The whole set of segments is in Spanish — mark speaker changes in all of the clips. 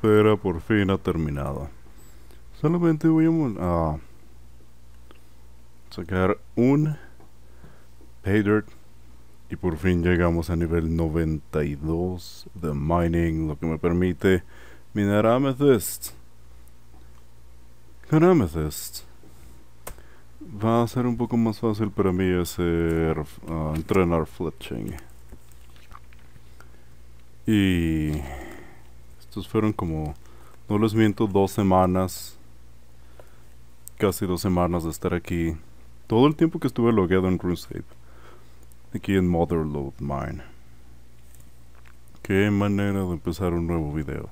Speaker 1: Pero por fin ha terminado. Solamente voy a sacar un paydirt y por fin llegamos a nivel 92 de mining, lo que me permite minar amethyst. Con amethyst va a ser un poco más fácil para mí hacer ah, entrenar fletching. Y estos fueron como, no les miento, dos semanas, casi dos semanas de estar aquí. Todo el tiempo que estuve logueado en RuneScape. Aquí en Motherload Mine. Qué manera de empezar un nuevo video.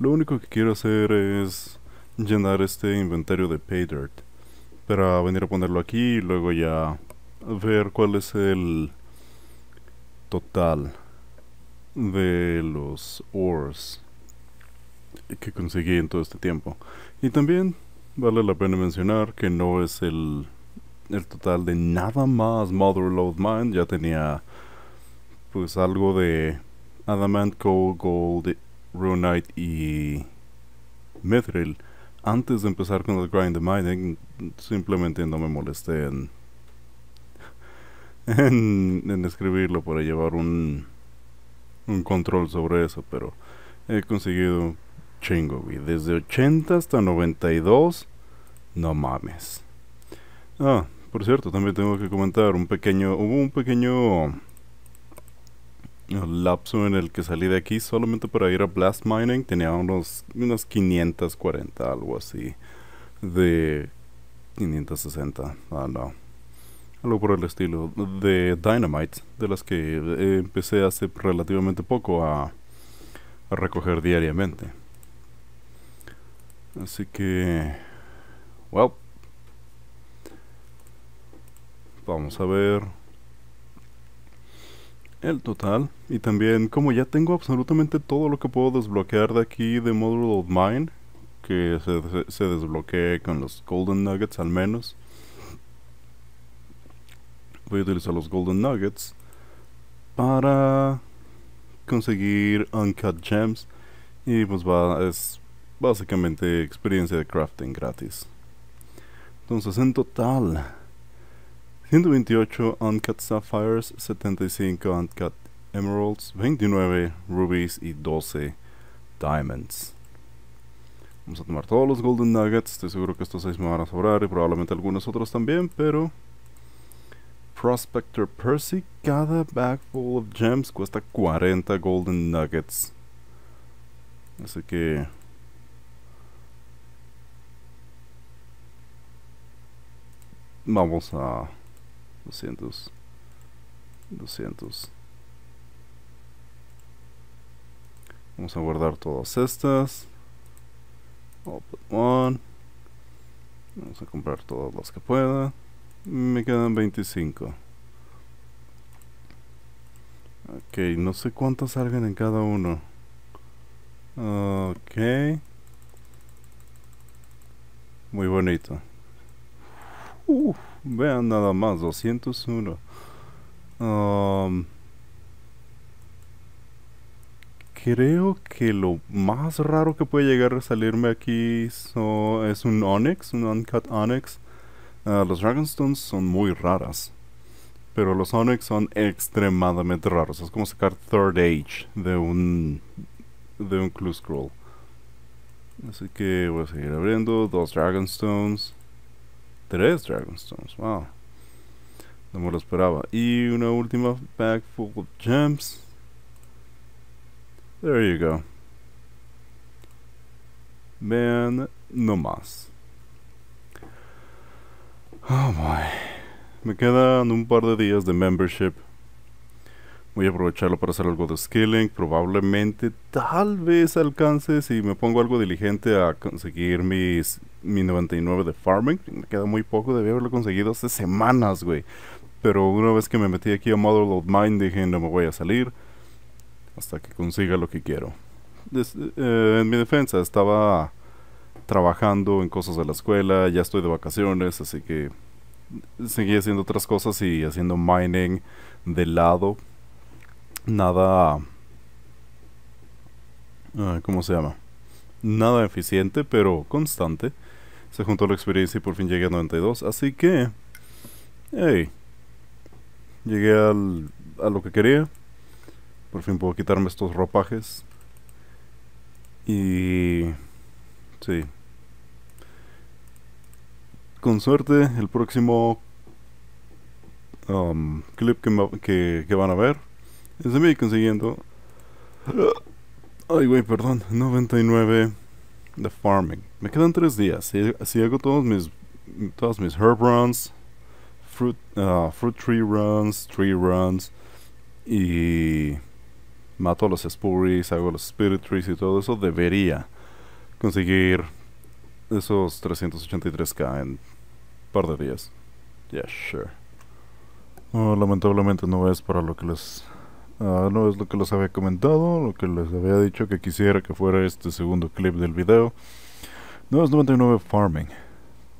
Speaker 1: Lo único que quiero hacer es llenar este inventario de Paydirt. Para venir a ponerlo aquí y luego ya ver cuál es el total de los ores que conseguí en todo este tiempo. Y también vale la pena mencionar que no es el, el total de nada más Mother Load Mind. Ya tenía pues algo de Adamant, Cold, Gold, Runite y Mithril. Antes de empezar con el grind the mining, simplemente no me molesté en, en, en escribirlo para llevar un, un control sobre eso, pero he conseguido chingo, Desde 80 hasta 92, no mames. Ah, por cierto, también tengo que comentar un pequeño. Hubo un pequeño lapso en el que salí de aquí solamente para ir a Blast Mining. Tenía unos, 540, algo así. De 560, ah, no. Algo por el estilo. De Dynamite, de las que eh, empecé hace relativamente poco a recoger diariamente. Así que... Well. Vamos a ver el total. Y también, como ya tengo absolutamente todo lo que puedo desbloquear de aquí de Module of Mine, que se, se, se desbloquee con los Golden Nuggets al menos. Voy a utilizar los Golden Nuggets para conseguir Uncut Gems. Y pues va, es básicamente experiencia de crafting gratis. Entonces en total 128 Uncut Sapphires, 75 Uncut Emeralds, 29 Rubies y 12 Diamonds. Vamos a tomar todos los Golden Nuggets, estoy seguro que estos seis me van a sobrar y probablemente algunos otros también, pero... Prospector Percy, cada bag full of gems cuesta 40 Golden Nuggets. Así que Vamos a 200. 200. Vamos a guardar todas estas. Open one. Vamos a comprar todas las que pueda. Me quedan 25. Ok, no sé cuántas salgan en cada uno. Ok. Muy bonito vean nada más, 201. creo que lo más raro que puede llegar a salirme aquí es un Onyx, un Uncut Onyx. Ah, los Dragonstones son muy raras. Pero los Onyx son extremadamente raros. Es como sacar Third Age de un. de un Clue Scroll. Así que voy a seguir abriendo. Dos Dragonstones. Tres Dragonstones, wow. No me lo esperaba. Y una última pack full of gems. There you go. no más. Oh boy. Me quedan un par de días de membership. Voy a aprovecharlo para hacer algo de skilling. Probablemente, tal vez alcance, si me pongo algo diligente, a conseguir mis mi 99 de Farming. Me queda muy poco, debí haberlo conseguido hace semanas, güey. Pero una vez que me metí aquí a Model of Mine, dije, no me voy a salir hasta que consiga lo que quiero. Eh, en mi defensa, estaba trabajando en cosas de la escuela, ya estoy de vacaciones, así que seguí haciendo otras cosas y haciendo mining de lado. Nada... Ah, ¿Cómo se llama? Nada eficiente, pero constante. Se juntó la experiencia y por fin llegué a 92. Así que... Hey. Llegué a lo que quería. Por fin puedo quitarme estos ropajes. Y... Sí. Con suerte, el próximo um, clip que, que, que, van a ver es de mí consiguiendo... Ay, güey, perdón. 99 de farming. Me quedan tres días. Si, hago todos mis, todos mis herb runs, fruit, ah, fruit tree runs, tree runs y mato a los spurries, hago los spirit trees y todo eso, debería conseguir esos 383k en un par de días. Yeah, sure. lamentablemente no es para lo que les Ah, no es lo que les había comentado, lo que les había dicho que quisiera que fuera este segundo clip del video. No es 99 Farming,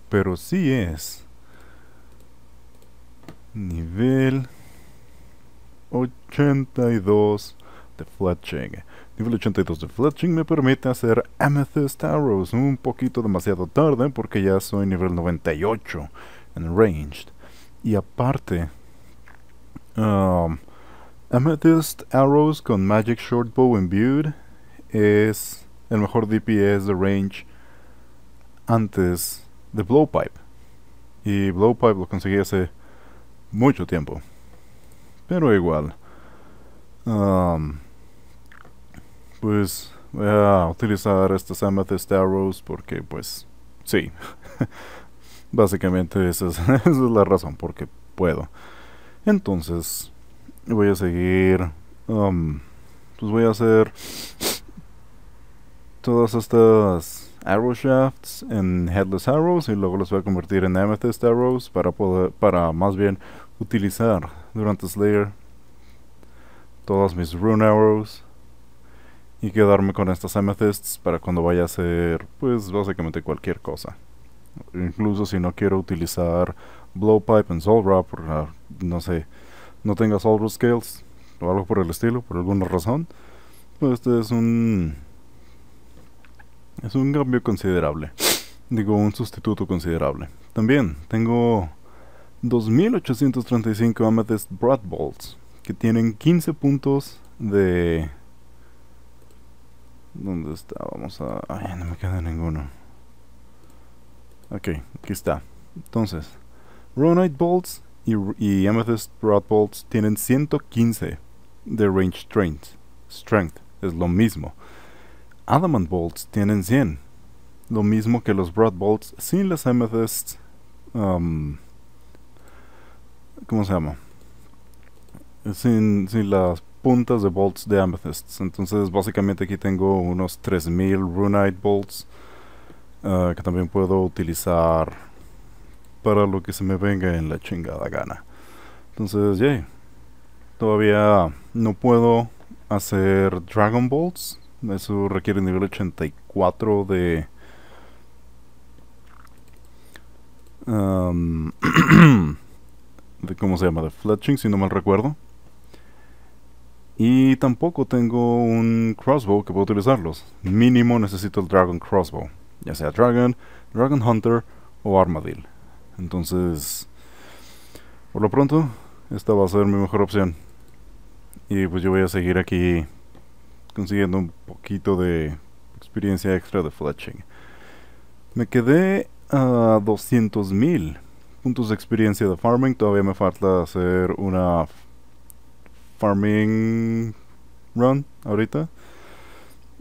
Speaker 1: pero sí es nivel 82 de Fletching. Nivel 82 de Fletching me permite hacer Amethyst Arrows un poquito demasiado tarde porque ya soy nivel 98 en Ranged. Y aparte... Um, Amethyst Arrows con Magic Shortbow Imbued es el mejor DPS de range antes de Blowpipe. Y Blowpipe lo conseguí hace mucho tiempo. Pero igual. Um, pues voy a utilizar estas Amethyst Arrows porque pues sí. Básicamente esa es la razón porque puedo. Entonces, y voy a seguir. Um, pues voy a hacer todas estas arrow shafts en headless arrows y luego los voy a convertir en amethyst arrows para poder, para más bien utilizar durante Slayer todas mis rune arrows y quedarme con estas amethysts para cuando vaya a hacer pues básicamente cualquier cosa incluso si no quiero utilizar blowpipe en soul rap no sé no tenga Solver Scales o algo por el estilo, por alguna razón. Pues este es un. Es un cambio considerable. Digo, un sustituto considerable. También tengo 2835 Amethyst Broad Bolts que tienen 15 puntos de. ¿Dónde está? Vamos a. Ay, no me queda ninguno. Ok, aquí está. Entonces, Ronite Bolts y, y Amethyst bolts tienen 115 de range strength. Strength es lo mismo. Adamant Bolts tienen 100. Lo mismo que los Broad Bolts sin las Amethyst. Um, ¿Cómo se llama? Sin, sin las puntas de bolts de Amethyst. Entonces, básicamente aquí tengo unos 3000 Runite Bolts uh, que también puedo utilizar para lo que se me venga en la chingada gana. Entonces, yeah. Todavía no puedo hacer Dragon Balls. Eso requiere nivel 84 de... Um, de cómo se llama, de fletching, si no mal recuerdo. Y tampoco tengo un crossbow que pueda utilizarlos. Mínimo necesito el Dragon Crossbow, ya sea Dragon, Dragon Hunter o armadil entonces, por lo pronto, esta va a ser mi mejor opción. Y pues yo voy a seguir aquí consiguiendo un poquito de experiencia extra de fletching. Me quedé a 200.000 puntos de experiencia de farming. Todavía me falta hacer una farming run ahorita.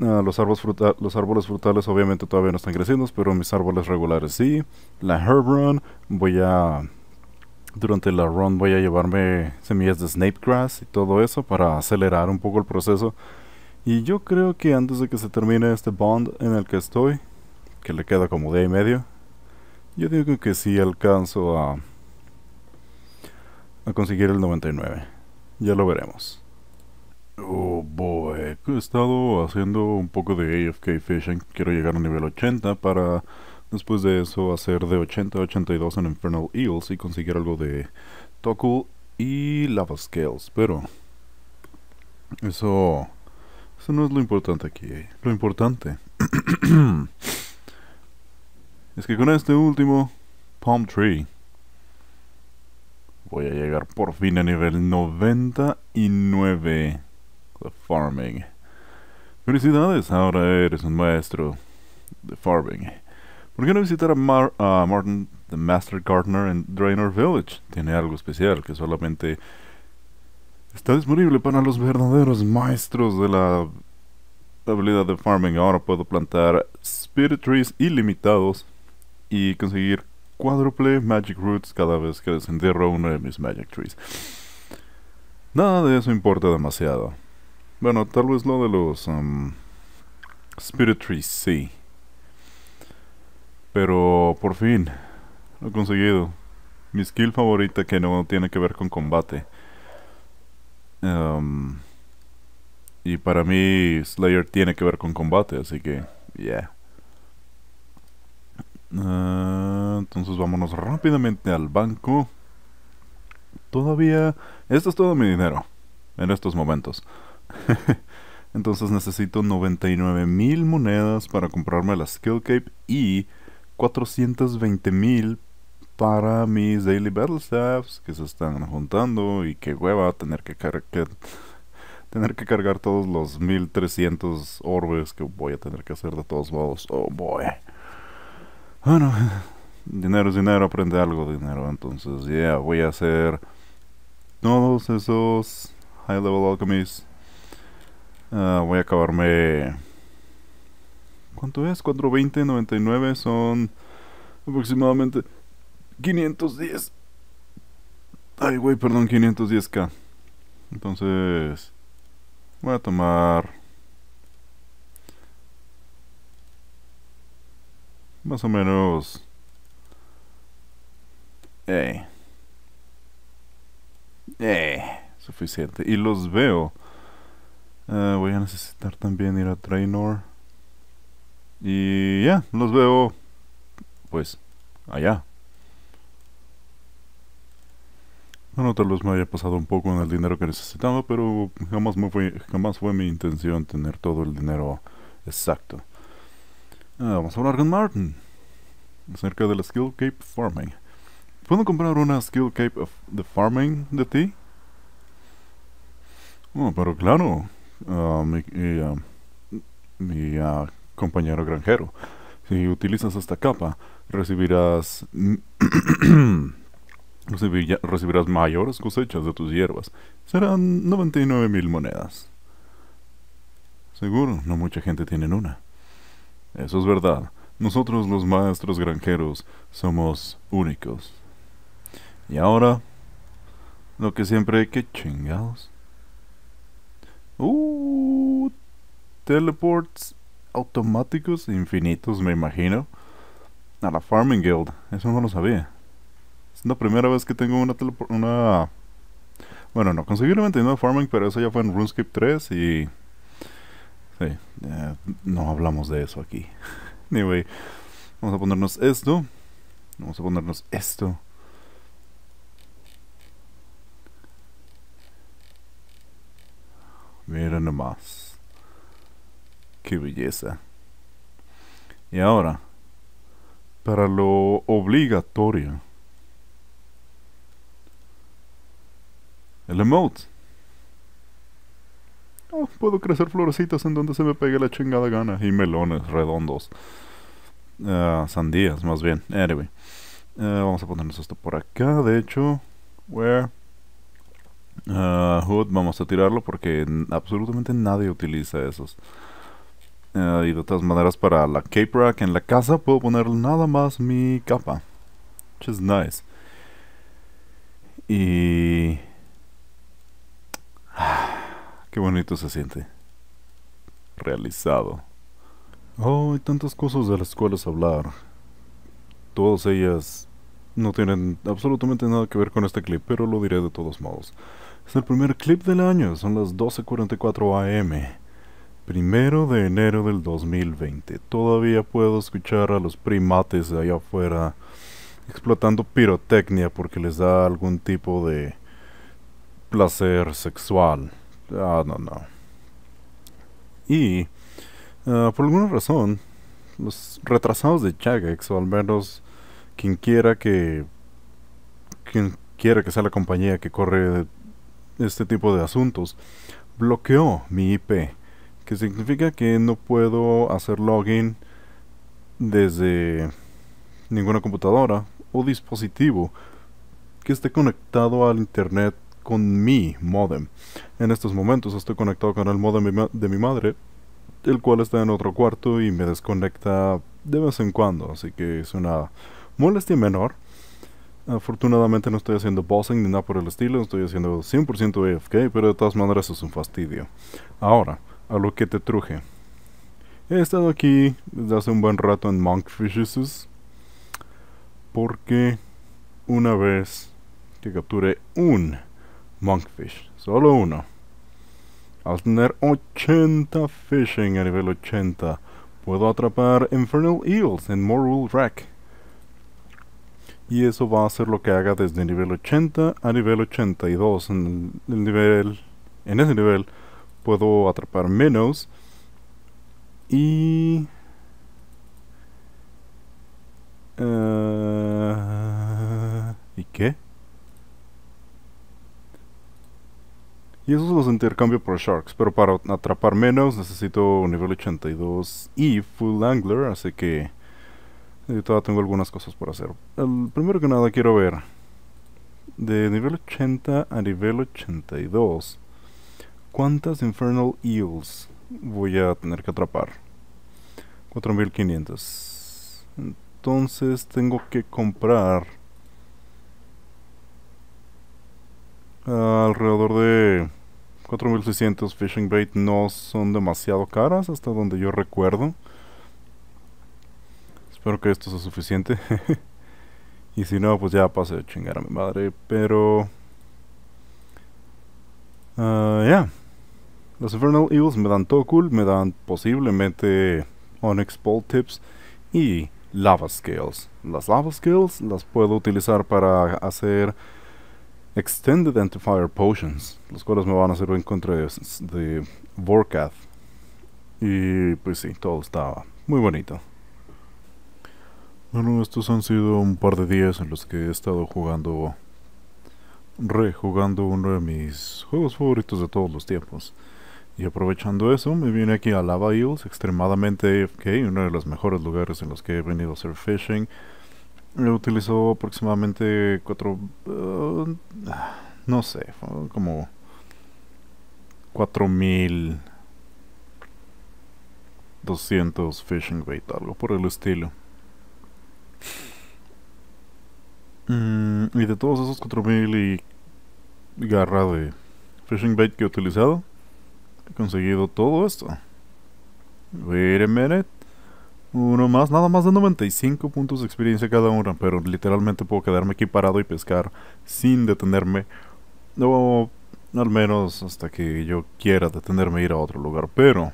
Speaker 1: Ah, los, árboles los árboles frutales obviamente todavía no están creciendo, pero mis árboles regulares sí. La herb run, voy a... Durante la run voy a llevarme semillas de grass y todo eso para acelerar un poco el proceso. Y yo creo que antes de que se termine este bond en el que estoy, que le queda como día y medio, yo digo que sí alcanzo a, a conseguir el 99. Ya lo veremos. Oh boy, he estado haciendo un poco de AFK Fishing, quiero llegar a nivel 80 para después de eso hacer de 80 a 82 en Infernal Eels y conseguir algo de Toku y Lava Scales, pero eso, eso no es lo importante aquí, eh. lo importante es que con este último Palm Tree voy a llegar por fin a nivel 99 the farming. Felicidades, ahora eres un maestro de farming. ¿Por qué no visitar a, Martin, the Master Gardener en Draenor Village? Tiene algo especial que solamente está disponible para los verdaderos maestros de la habilidad de farming. Ahora puedo plantar Spirit Trees ilimitados y conseguir cuádruple Magic Roots cada vez que desentierro uno de mis Magic Trees. Nada de eso importa demasiado. Bueno, tal vez lo de los um, Spirit Trees, sí. Pero por fin lo he conseguido. Mi skill favorita que no tiene que ver con combate. Um, y para mí Slayer tiene que ver con combate, así que, yeah. Ah, entonces vámonos rápidamente al banco. Todavía... Esto es todo mi dinero. En estos momentos. Entonces necesito mil monedas para comprarme la Skill Cape y mil para mis Daily Battle Staffs que se están juntando y que hueva tener que, tener que cargar todos los 1300 orbes que voy a tener que hacer de todos modos. Oh boy. Bueno, dinero es dinero, aprende algo de dinero. Entonces, yeah, voy a hacer todos esos high level alchemies Ah, voy a acabarme... ¿Cuánto es? 420, 99 son aproximadamente 510. Ay, güey, perdón, 510k. Entonces... Voy a tomar... Más o menos... Eh. Eh. Suficiente. Y los veo. Ah, voy a necesitar también ir a Trainor. Y ya, los veo pues allá. Bueno, tal vez me haya pasado un poco en el dinero que necesitaba, pero jamás, fue, jamás fue mi intención tener todo el dinero exacto. Ah, vamos a hablar con Martin acerca de la Skill Cape Farming. ¿Puedo comprar una Skill Cape of the Farming de ti? Oh, pero claro, Ah, mi, ah, ah, compañero granjero. Si utilizas esta capa, recibirás, recibirás mayores cosechas de tus hierbas. Serán 99 mil monedas. Seguro, no mucha gente tiene una. Eso es verdad. Nosotros los maestros granjeros somos únicos. Y ahora, lo que siempre, hay que chingados. Uh, teleports automáticos infinitos, me imagino. A la Farming Guild. Eso no lo sabía. Es la primera vez que tengo una... una bueno, no, conseguí una 29 Farming, pero eso ya fue en RuneScape 3 y... Sí, no hablamos de eso aquí. anyway, vamos a ponernos esto. Vamos a ponernos esto. Mira nomás. Qué belleza. Y ahora, para lo obligatorio. El emote. Oh, puedo crecer florecitas en donde se me pegue la chingada gana. Y melones redondos. Ah, sandías, más bien. Anyway. Eh, vamos a ponernos esto por acá, de hecho. Where? Ah, Hood, vamos a tirarlo porque absolutamente nadie utiliza esos. Ah, y de todas maneras para la cape rack en la casa puedo poner nada más mi capa. Which is nice. Y... Ah, qué bonito se siente. Realizado. Oh, hay tantas cosas de las cuales hablar. Todas ellas no tienen absolutamente nada que ver con este clip, pero lo diré de todos modos el primer clip del año, son las 12.44 am, primero de enero del 2020. Todavía puedo escuchar a los primates de allá afuera explotando pirotecnia porque les da algún tipo de placer sexual. Ah, no, no. Y, ah, por alguna razón, los retrasados de Chagex, o al menos quien quiera que. quien quiera que sea la compañía que corre este tipo de asuntos. Bloqueó mi IP, que significa que no puedo hacer login desde ninguna computadora o dispositivo que esté conectado al internet con mi modem. En estos momentos estoy conectado con el modem de mi madre, el cual está en otro cuarto y me desconecta de vez en cuando, así que es una molestia menor, Afortunadamente no estoy haciendo bossing ni nada por el estilo, estoy haciendo 100% AFK, pero de todas maneras es un fastidio. Ahora, a lo que te truje. He estado aquí desde hace un buen rato en Monkfishes porque una vez que capture un Monkfish, solo uno, al tener 80 fishing a nivel 80, puedo atrapar Infernal Eels en Morul Wreck y eso va a ser lo que haga desde nivel 80 a nivel 82 en el nivel en ese nivel puedo atrapar menos y eh, y qué y esos los intercambio por sharks pero para atrapar menos necesito un nivel 82 y full angler así que y todavía tengo algunas cosas por hacer. El, primero que nada quiero ver, de nivel 80 a nivel 82, ¿cuántas Infernal Eels voy a tener que atrapar? 4500. Entonces tengo que comprar alrededor de 4600 fishing bait. No son demasiado caras hasta donde yo recuerdo. Espero que esto sea suficiente. y si no, pues ya pasé de chingar a mi madre. Pero... Ah, ya. Yeah. Los Infernal Eagles me dan todo cool. Me dan posiblemente Onyx Ball Tips y Lava Scales. Las Lava Scales las puedo utilizar para hacer Extended fire Potions. Los cuales me van a hacer en contra de, de Vorkath. Y pues sí, todo estaba muy bonito. Bueno, estos han sido un par de días en los que he estado jugando, rejugando uno de mis juegos favoritos de todos los tiempos. Y aprovechando eso, me vine aquí a Lava Hills, extremadamente AFK, uno de los mejores lugares en los que he venido a hacer fishing. He utilizado aproximadamente 4... Uh, no sé, como... 4200 fishing bait, algo por el estilo. Mm, y de todos esos 4000 y garra de fishing bait que he utilizado, he conseguido todo esto. Wait a minute. Uno más, nada más de 95 puntos de experiencia cada una, pero literalmente puedo quedarme aquí parado y pescar sin detenerme. O al menos hasta que yo quiera detenerme y e ir a otro lugar, pero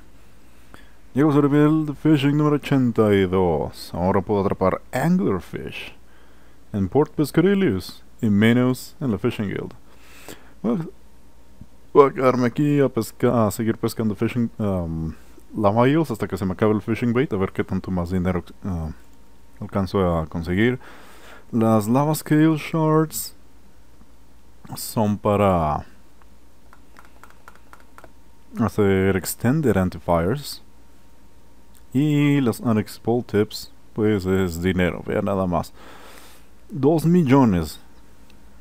Speaker 1: Llego sobre el fishing número 82. Ahora puedo atrapar anglerfish en Port Pescarilius y menos en la Fishing Guild. Voy a, quedarme aquí a, a seguir pescando fishing um, hasta que se me acabe el fishing bait, a ver qué tanto más dinero um, alcanzo a conseguir. Las lava scale shards son para hacer extended antifiers y los Bolt Tips, pues es dinero, vean nada más. Dos millones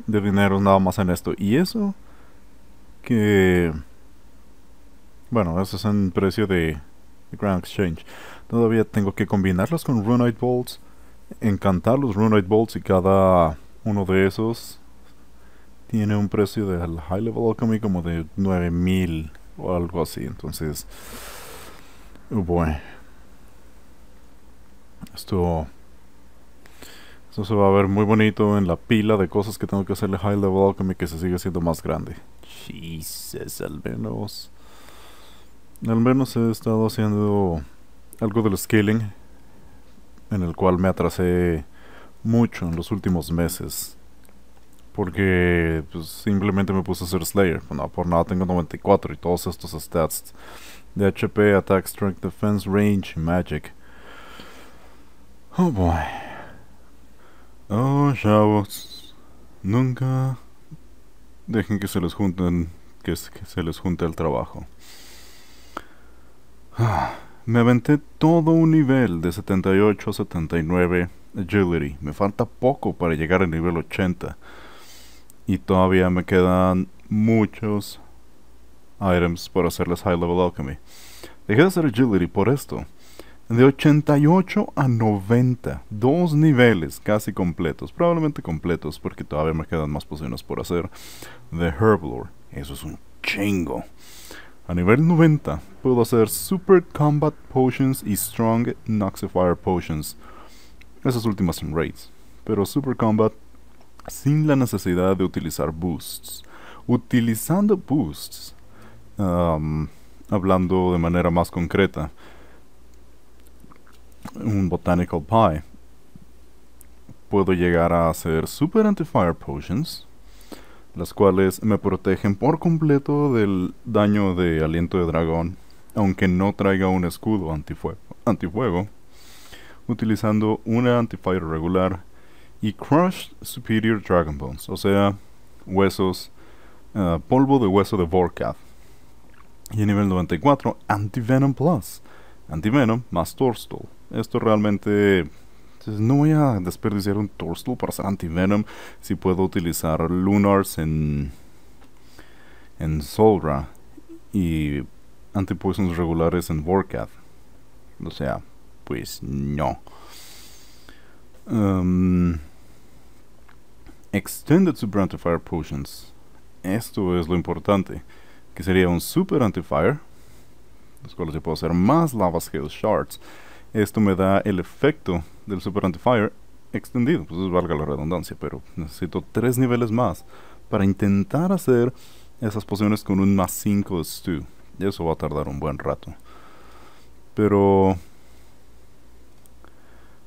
Speaker 1: de dinero nada más en esto. Y eso que... Bueno, eso es en precio de, Grand Exchange. Todavía tengo que combinarlos con Runite Bolts, encantar los Runite Bolts y cada uno de esos tiene un precio del High Level Alchemy como de 9000 o algo así. Entonces, bueno. Esto, esto se va a ver muy bonito en la pila de cosas que tengo que hacerle High Level Alchemy que se sigue siendo más grande. Jesus, al menos. Al menos he estado haciendo algo del scaling en el cual me atrasé mucho en los últimos meses. Porque pues, simplemente me puse a hacer Slayer. No, por nada tengo 94 y todos estos stats de HP, Attack, Strength, Defense, Range Magic. Oh boy. Oh, chavos. Nunca dejen que se les junten, que, se les junte el trabajo. Ah, me aventé todo un nivel de 78 a 79 agility. Me falta poco para llegar al nivel 80. Y todavía me quedan muchos items para hacerles high level alchemy. Dejé de hacer agility por esto de 88 a 90. Dos niveles casi completos. Probablemente completos porque todavía me quedan más pociones por hacer. The Herblore. Eso es un chingo. A nivel 90 puedo hacer Super Combat Potions y Strong Noxifier Potions. Esas últimas son raids. Pero Super Combat sin la necesidad de utilizar boosts. Utilizando boosts. Um, hablando de manera más concreta un Botanical Pie. Puedo llegar a hacer Super Anti-Fire Potions, las cuales me protegen por completo del daño de aliento de dragón, aunque no traiga un escudo antifuego, antifuego utilizando una Anti-Fire regular y Crushed Superior Dragon Bones, o sea, huesos, eh, polvo de hueso de Vorkath. Y a nivel 94, Anti-Venom Plus. anti venom más Torstol. Esto realmente... Pues, no voy a desperdiciar un torso para hacer Antivenom si puedo utilizar Lunars en, en Solra y Antipoisons regulares en Vorkath. O sea, pues no. Um, extended Super antifier Potions. Esto es lo importante. Que sería un Super Antifire. Los cuales se puede hacer más Lava Scale Shards esto me da el efecto del Super fire extendido, pues valga la redundancia, pero necesito tres niveles más para intentar hacer esas pociones con un más 5 de stew. Y eso va a tardar un buen rato. Pero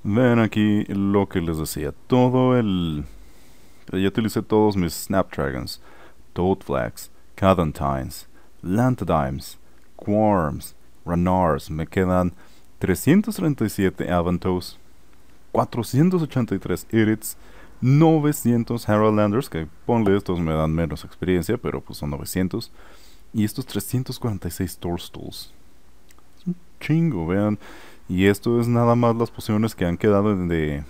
Speaker 1: ven aquí lo que les decía. Todo el... Ya utilicé todos mis Snapdragons, Toadflax, Cadentines, Lantadimes, Quarms, Ranars. Me quedan 337 Avantos, 483 Irits, 900 Haraldlanders, que ponle estos me dan menos experiencia, pero pues son 900, y estos 346 Torstools. Es un chingo, vean. Y esto es nada más las pociones que han quedado de...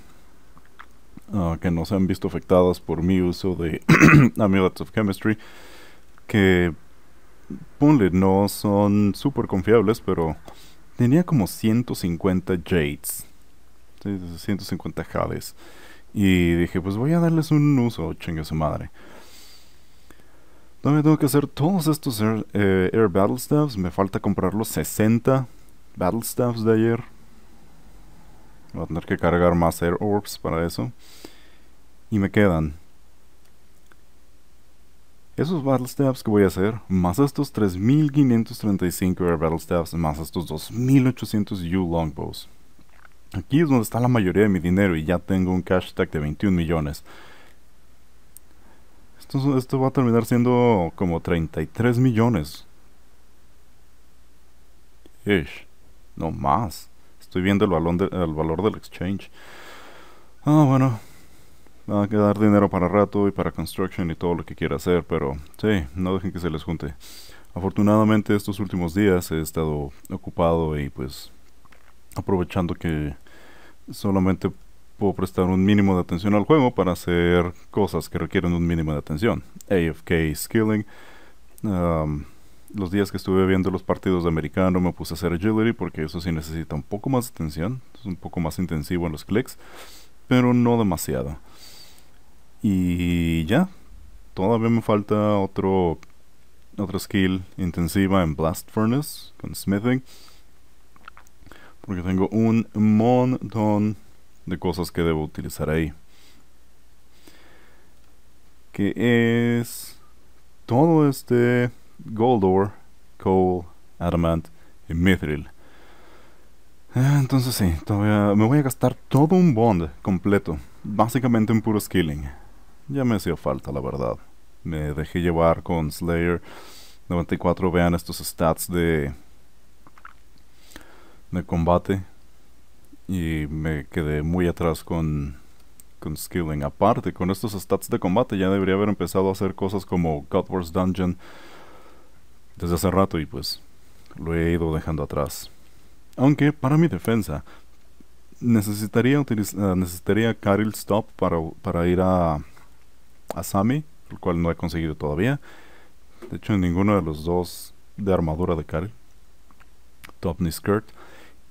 Speaker 1: Ah, que no se han visto afectadas por mi uso de Amulets of Chemistry, que ponle, no son super confiables, pero tenía como 150 jades, 150 jades. Y dije, pues voy a darles un uso, chingue su madre. Todavía tengo que hacer todos estos Air, eh, battlestaffs. Me falta comprar los 60 Battle de ayer. Voy a tener que cargar más Air Orbs para eso. Y me quedan esos Battle steps que voy a hacer, más estos 3535 Air Battle steps más estos 2800 U Longbows. Aquí es donde está la mayoría de mi dinero y ya tengo un cash stack de 21 millones. Esto, va a terminar siendo como 33 millones. Ish. No más. Estoy viendo el, valor, el valor del exchange. Ah, bueno va a quedar dinero para rato y para construction y todo lo que quiera hacer, pero sí, no dejen que se les junte. Afortunadamente estos últimos días he estado ocupado y pues aprovechando que solamente puedo prestar un mínimo de atención al juego para hacer cosas que requieren un mínimo de atención. AFK, skilling. Um, los días que estuve viendo los partidos de americano me puse a hacer agility porque eso sí necesita un poco más de atención, es un poco más intensivo en los clics, pero no demasiado. Y ya. Todavía me falta otro otra skill intensiva en Blast Furnace con Smithing. Porque tengo un montón de cosas que debo utilizar ahí. Que es todo este Gold Ore, Coal, Adamant y Mithril. Entonces sí, todavía me voy a gastar todo un bond completo, básicamente en puro skilling ya me hacía falta, la verdad. Me dejé llevar con Slayer 94. Vean estos stats de, de combate. Y me quedé muy atrás con, con Skilling. Aparte, con estos stats de combate ya debería haber empezado a hacer cosas como God Wars Dungeon desde hace rato y pues lo he ido dejando atrás. Aunque, para mi defensa, necesitaría, necesitaría Caril Stop para, para ir a Asami, el cual no he conseguido todavía. De hecho, ninguno de los dos de armadura de Karel. Top ni skirt.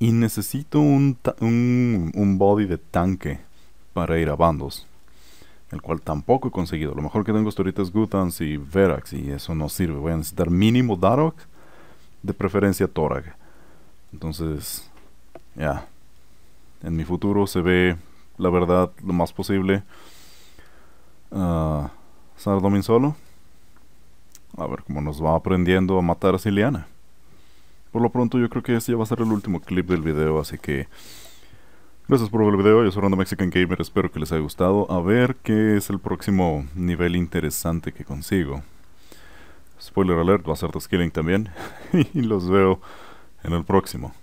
Speaker 1: Y necesito un, un, body de tanque para ir a bandos. El cual tampoco he conseguido. Lo mejor que tengo hasta ahorita es Gutans y Verax. Y eso no sirve. Voy a necesitar mínimo Darok. De preferencia Torag. Entonces, ya. En mi futuro se ve, la verdad, lo más posible a ah, Sardomin solo. A ver cómo nos va aprendiendo a matar a Siliana. Por lo pronto yo creo que este ya va a ser el último clip del video, así que... Gracias por ver el video, yo soy Ronda Mexican Gamer, espero que les haya gustado. A ver qué es el próximo nivel interesante que consigo. Spoiler alert, va a ser de también. y los veo en el próximo.